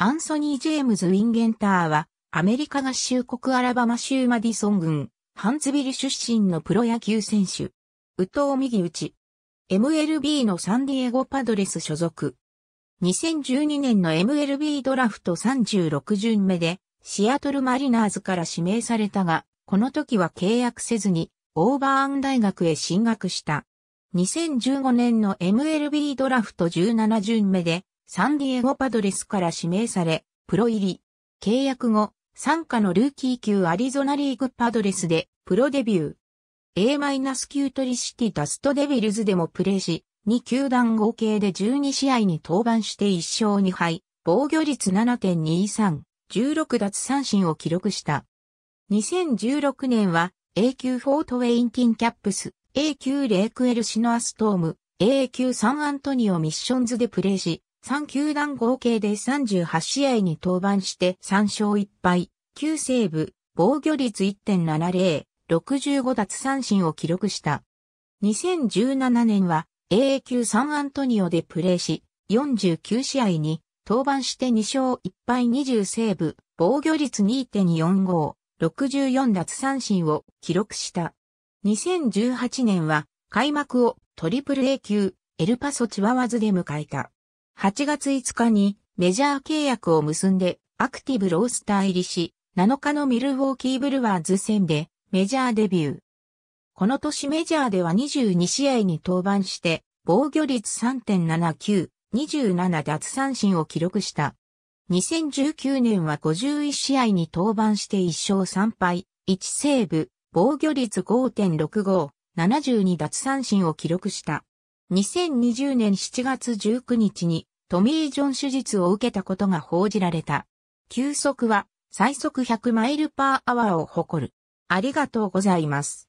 アンソニー・ジェームズ・ウィンゲンターは、アメリカ合衆国アラバマ州マディソン郡、ハンズビル出身のプロ野球選手。右藤右打ち。MLB のサンディエゴパドレス所属。2012年の MLB ドラフト36巡目で、シアトルマリナーズから指名されたが、この時は契約せずに、オーバーン大学へ進学した。2015年の MLB ドラフト17巡目で、サンディエゴパドレスから指名され、プロ入り。契約後、参加のルーキー級アリゾナリーグパドレスでプロデビュー。A- q トリシティダストデビルズでもプレーし、2球団合計で12試合に登板して1勝2敗、防御率7.23、16奪三振を記録した。2016年は A 級フォートウェインティンキャップス、A 級レイクエルシノアストーム、A 級サンアントニオミッションズでプレーし、3球団合計で38試合に登板して3勝1敗、9セーブ、防御率1.70、65奪三振を記録した。2017年は AA 級サンアントニオでプレーし、49試合に登板して2勝1敗20セーブ、防御率2.45、64奪三振を記録した。2018年は開幕をトリプル A 級エルパソチワワズで迎えた。8月5日にメジャー契約を結んでアクティブロースター入りし、7日のミルウォーキーブルワーズ戦でメジャーデビュー。この年メジャーでは22試合に登板して、防御率3.79、27奪三振を記録した。2019年は51試合に登板して1勝3敗、1セーブ、防御率5.65、72奪三振を記録した。2020年7月19日にトミー・ジョン手術を受けたことが報じられた。球速は最速100マイルパーアワーを誇る。ありがとうございます。